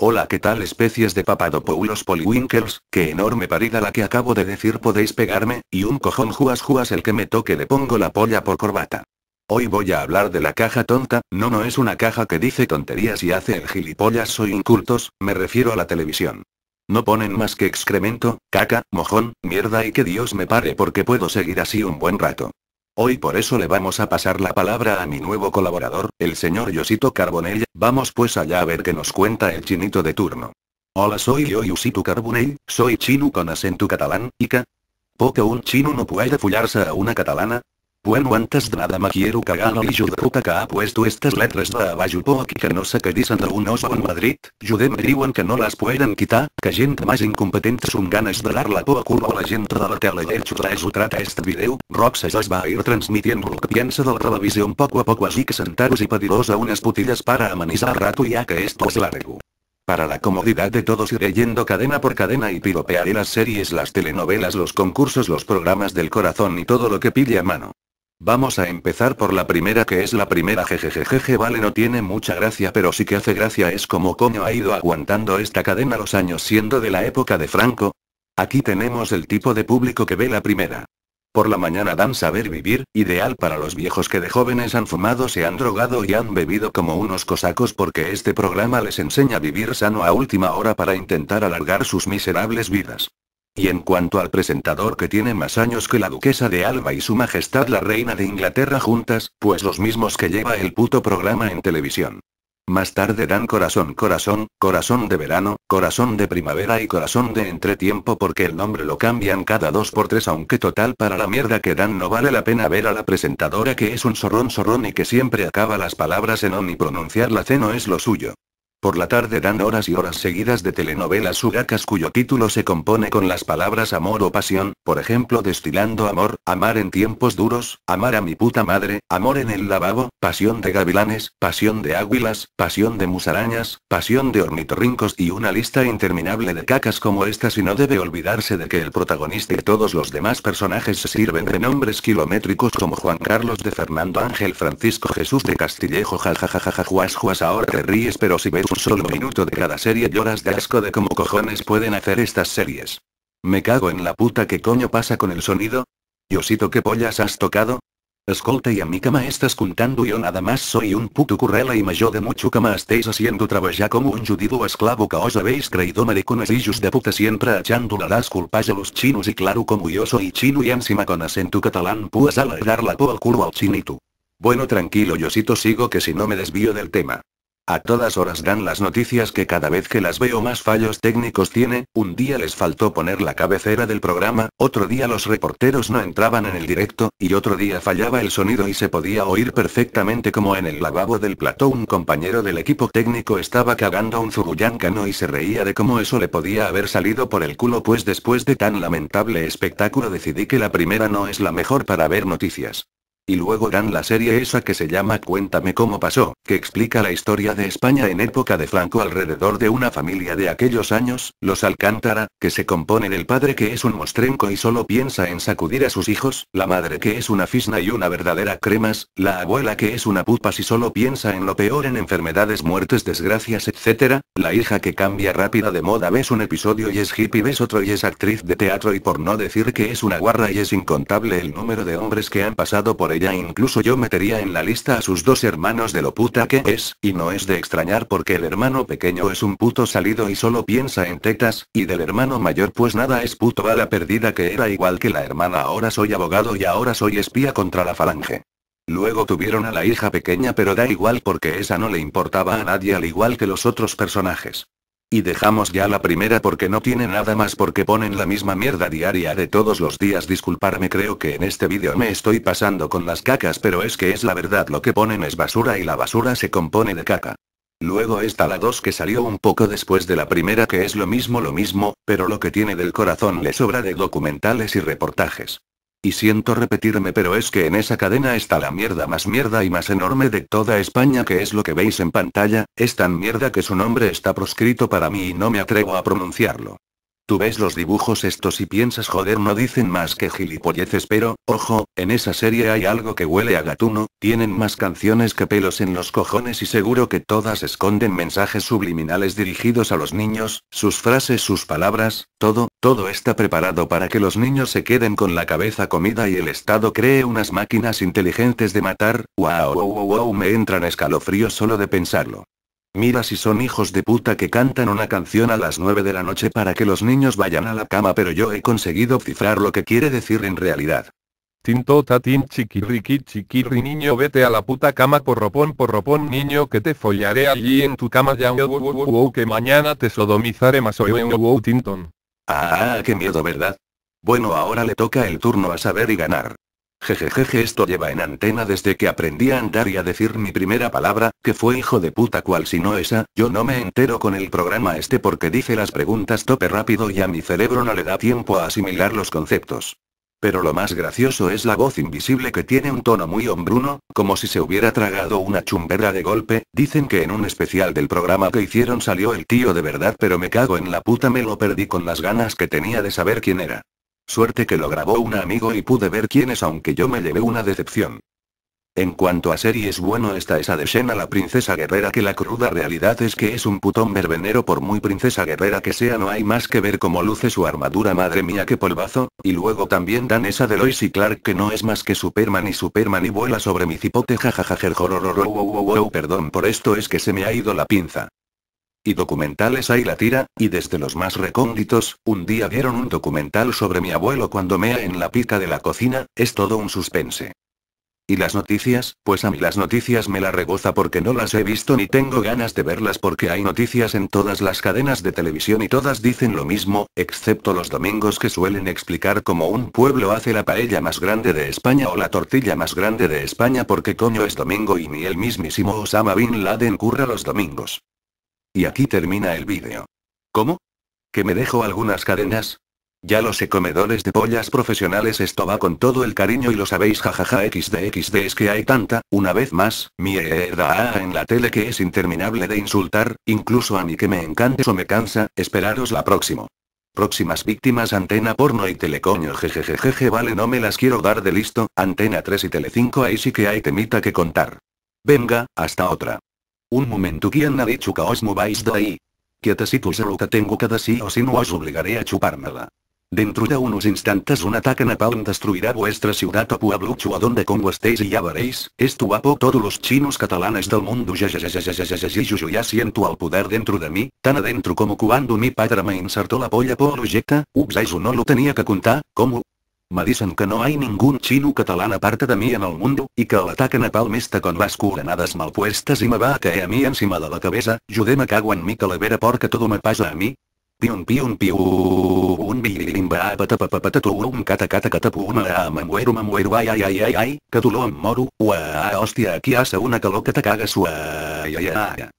Hola, ¿qué tal especies de papado, Papadopoulos Poliwinkles? Qué enorme parida la que acabo de decir podéis pegarme, y un cojón juas juas el que me toque le pongo la polla por corbata. Hoy voy a hablar de la caja tonta, no no es una caja que dice tonterías y hace el gilipollas soy incultos, me refiero a la televisión. No ponen más que excremento, caca, mojón, mierda y que Dios me pare porque puedo seguir así un buen rato. Hoy por eso le vamos a pasar la palabra a mi nuevo colaborador, el señor Yosito Carbonell, vamos pues allá a ver qué nos cuenta el chinito de turno. Hola soy yo Yosito Carbonell, soy chino con acento catalán, y que... Poco un chino no puede follarse a una catalana, bueno antes de quiero cagar y puta que ha puesto estas letras de abajo aquí que no se dicen de un oso en Madrid, me diuen que no las pueden quitar, que gente más incompetente son ganas de dar la por curva a la gente de la tele es su trata este video, Roxas os va a ir transmitiendo lo piensa de la televisión poco a poco así que sentaros y pediros a unas putillas para amanizar rato ya que esto es largo. Para la comodidad de todos iré yendo cadena por cadena y piropearé las series, las telenovelas, los concursos, los programas del corazón y todo lo que pille a mano. Vamos a empezar por la primera que es la primera jejejejeje vale no tiene mucha gracia pero sí que hace gracia es como coño ha ido aguantando esta cadena los años siendo de la época de Franco. Aquí tenemos el tipo de público que ve la primera. Por la mañana dan saber vivir, ideal para los viejos que de jóvenes han fumado se han drogado y han bebido como unos cosacos porque este programa les enseña a vivir sano a última hora para intentar alargar sus miserables vidas. Y en cuanto al presentador que tiene más años que la duquesa de Alba y su majestad la reina de Inglaterra juntas, pues los mismos que lleva el puto programa en televisión. Más tarde dan corazón, corazón, corazón de verano, corazón de primavera y corazón de entretiempo porque el nombre lo cambian cada dos por tres aunque total para la mierda que dan no vale la pena ver a la presentadora que es un zorrón zorrón y que siempre acaba las palabras en on y pronunciar la C no es lo suyo. Por la tarde dan horas y horas seguidas de telenovelas uracas cuyo título se compone con las palabras amor o pasión, por ejemplo destilando amor, amar en tiempos duros, amar a mi puta madre, amor en el lavabo, pasión de gavilanes, pasión de águilas, pasión de musarañas, pasión de ornitorrincos y una lista interminable de cacas como esta si no debe olvidarse de que el protagonista y todos los demás personajes se sirven de nombres kilométricos como Juan Carlos de Fernando Ángel Francisco Jesús de Castillejo jajajaja juas juas ahora te ríes pero si ves un solo minuto de cada serie lloras de asco de cómo cojones pueden hacer estas series. Me cago en la puta que coño pasa con el sonido? Yosito que pollas has tocado? Escolta y a mi cama estás contando yo nada más soy un puto currela y me de mucho cama estéis haciendo trabajar como un judío esclavo que os habéis creído maricones hijos de puta siempre la las culpas a los chinos y claro como yo soy chino y encima con tu catalán pues a la por al culo al chinito. Bueno tranquilo Yosito sigo que si no me desvío del tema. A todas horas dan las noticias que cada vez que las veo más fallos técnicos tiene, un día les faltó poner la cabecera del programa, otro día los reporteros no entraban en el directo, y otro día fallaba el sonido y se podía oír perfectamente como en el lavabo del plató un compañero del equipo técnico estaba cagando un cano y se reía de cómo eso le podía haber salido por el culo pues después de tan lamentable espectáculo decidí que la primera no es la mejor para ver noticias. Y luego dan la serie esa que se llama Cuéntame cómo pasó, que explica la historia de España en época de Franco alrededor de una familia de aquellos años, los Alcántara, que se compone el padre que es un mostrenco y solo piensa en sacudir a sus hijos, la madre que es una fisna y una verdadera cremas, la abuela que es una pupa si solo piensa en lo peor en enfermedades, muertes, desgracias, etc., la hija que cambia rápida de moda ves un episodio y es hippie ves otro y es actriz de teatro y por no decir que es una guarra y es incontable el número de hombres que han pasado por ella ella incluso yo metería en la lista a sus dos hermanos de lo puta que es, y no es de extrañar porque el hermano pequeño es un puto salido y solo piensa en tetas, y del hermano mayor pues nada es puto a la perdida que era igual que la hermana ahora soy abogado y ahora soy espía contra la falange. Luego tuvieron a la hija pequeña pero da igual porque esa no le importaba a nadie al igual que los otros personajes. Y dejamos ya la primera porque no tiene nada más porque ponen la misma mierda diaria de todos los días. Disculparme, creo que en este vídeo me estoy pasando con las cacas, pero es que es la verdad, lo que ponen es basura y la basura se compone de caca. Luego está la 2 que salió un poco después de la primera que es lo mismo lo mismo, pero lo que tiene del corazón le sobra de documentales y reportajes. Y siento repetirme, pero es que en esa cadena está la mierda más mierda y más enorme de toda España, que es lo que veis en pantalla, es tan mierda que su nombre está proscrito para mí y no me atrevo a pronunciarlo. Tú ves los dibujos estos y piensas joder no dicen más que gilipolleces pero, ojo, en esa serie hay algo que huele a gatuno, tienen más canciones que pelos en los cojones y seguro que todas esconden mensajes subliminales dirigidos a los niños, sus frases, sus palabras, todo, todo está preparado para que los niños se queden con la cabeza comida y el Estado cree unas máquinas inteligentes de matar, wow wow wow, wow me entran escalofríos solo de pensarlo. Mira si son hijos de puta que cantan una canción a las 9 de la noche para que los niños vayan a la cama, pero yo he conseguido cifrar lo que quiere decir en realidad. Tintota tin chiquirriqui chiquirri niño vete a la puta cama porropón porropón niño que te follaré allí en tu cama ya que mañana te sodomizaré más wow tinton. Ah, qué miedo, ¿verdad? Bueno, ahora le toca el turno a saber y ganar. Jejejeje, esto lleva en antena desde que aprendí a andar y a decir mi primera palabra, fue hijo de puta cual si no esa, yo no me entero con el programa este porque dice las preguntas tope rápido y a mi cerebro no le da tiempo a asimilar los conceptos. Pero lo más gracioso es la voz invisible que tiene un tono muy hombruno, como si se hubiera tragado una chumbera de golpe, dicen que en un especial del programa que hicieron salió el tío de verdad pero me cago en la puta me lo perdí con las ganas que tenía de saber quién era. Suerte que lo grabó un amigo y pude ver quién es aunque yo me llevé una decepción. En cuanto a series bueno está esa de Shena la princesa guerrera que la cruda realidad es que es un putón verbenero por muy princesa guerrera que sea no hay más que ver como luce su armadura madre mía que polvazo, y luego también dan esa de Lois y Clark que no es más que Superman y Superman y vuela sobre mi cipote wow perdón por esto es que se me ha ido la pinza y documentales hay la tira, y desde los más recónditos, un día vieron un documental sobre mi abuelo cuando mea en la pica de la cocina, es todo un suspense. ¿Y las noticias? Pues a mí las noticias me la regoza porque no las he visto ni tengo ganas de verlas porque hay noticias en todas las cadenas de televisión y todas dicen lo mismo, excepto los domingos que suelen explicar cómo un pueblo hace la paella más grande de España o la tortilla más grande de España porque coño es domingo y ni el mismísimo Osama Bin Laden curra los domingos. Y aquí termina el vídeo. ¿Cómo? ¿Que me dejo algunas cadenas? Ya lo sé comedores de pollas profesionales esto va con todo el cariño y lo sabéis jajaja xdxd es que hay tanta, una vez más, mierda e, en la tele que es interminable de insultar, incluso a mí que me encantes o me cansa, esperaros la próxima. Próximas víctimas Antena Porno y Telecoño jejejejeje vale no me las quiero dar de listo, Antena 3 y tele 5 ahí sí que hay temita que contar. Venga, hasta otra. Un momento ¿quién ha dicho que os mováis de ahí? tu ruta tengo cada sí o si no os obligaré a chupármela. Dentro de unos instantes un ataque napalm destruirá vuestra ciudad o pueblo o donde como estéis y ya veréis, esto a poco todos los chinos catalanes del mundo ya ya ya ya ya ya ya yo ya siento al poder dentro de mí, tan adentro como cuando mi padre me insertó la polla por ejecta, ups eso no lo tenía que contar, como... Me dicen que no hay ningún chino catalán aparte de mí en el mundo, y que el ataque napalm está con las coordenadas mal puestas y me va a caer a mí encima de la cabeza, yo de me cago en mi calavera porque todo me pasa a mí, Pion pion pion bililimba patapapatatuum cata cata catapum a mamuero mamuero ai ai ai ai ai, que dolor em moro, uaaaa hòstia aquí assa una calor que te cagues uaaaa ai ai ai.